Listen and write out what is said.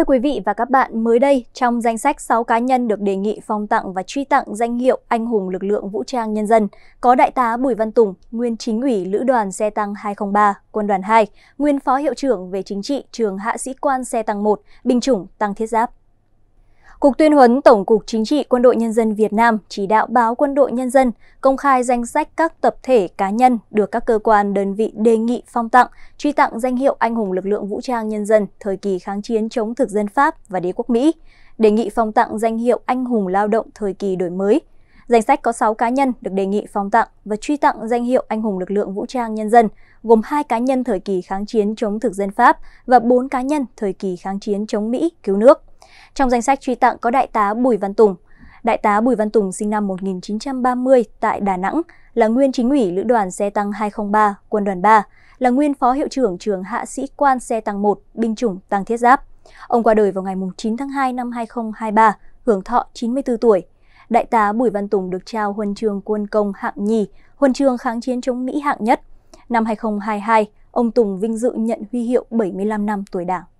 Thưa quý vị và các bạn, mới đây trong danh sách 6 cá nhân được đề nghị phong tặng và truy tặng danh hiệu Anh hùng lực lượng vũ trang nhân dân có Đại tá Bùi Văn Tùng, nguyên chính ủy Lữ đoàn xe tăng 203, quân đoàn 2, nguyên phó hiệu trưởng về chính trị trường Hạ sĩ quan xe tăng 1, binh chủng tăng thiết giáp. Cục tuyên huấn Tổng cục Chính trị Quân đội Nhân dân Việt Nam chỉ đạo báo Quân đội Nhân dân công khai danh sách các tập thể cá nhân được các cơ quan đơn vị đề nghị phong tặng, truy tặng danh hiệu Anh hùng lực lượng vũ trang nhân dân thời kỳ kháng chiến chống thực dân Pháp và đế quốc Mỹ, đề nghị phong tặng danh hiệu Anh hùng lao động thời kỳ đổi mới. Danh sách có 6 cá nhân được đề nghị phong tặng và truy tặng danh hiệu Anh hùng lực lượng vũ trang nhân dân, gồm 2 cá nhân thời kỳ kháng chiến chống thực dân Pháp và 4 cá nhân thời kỳ kháng chiến chống Mỹ cứu nước. Trong danh sách truy tặng có Đại tá Bùi Văn Tùng. Đại tá Bùi Văn Tùng sinh năm 1930 tại Đà Nẵng, là nguyên chính ủy lữ đoàn xe tăng 203, quân đoàn 3, là nguyên phó hiệu trưởng trường hạ sĩ quan xe tăng 1, binh chủng tăng thiết giáp. Ông qua đời vào ngày 9 tháng 2 năm 2023, hưởng thọ 94 tuổi. Đại tá Bùi Văn Tùng được trao huân chương quân công hạng nhì, huân chương kháng chiến chống Mỹ hạng nhất. Năm 2022, ông Tùng vinh dự nhận huy hiệu 75 năm tuổi Đảng.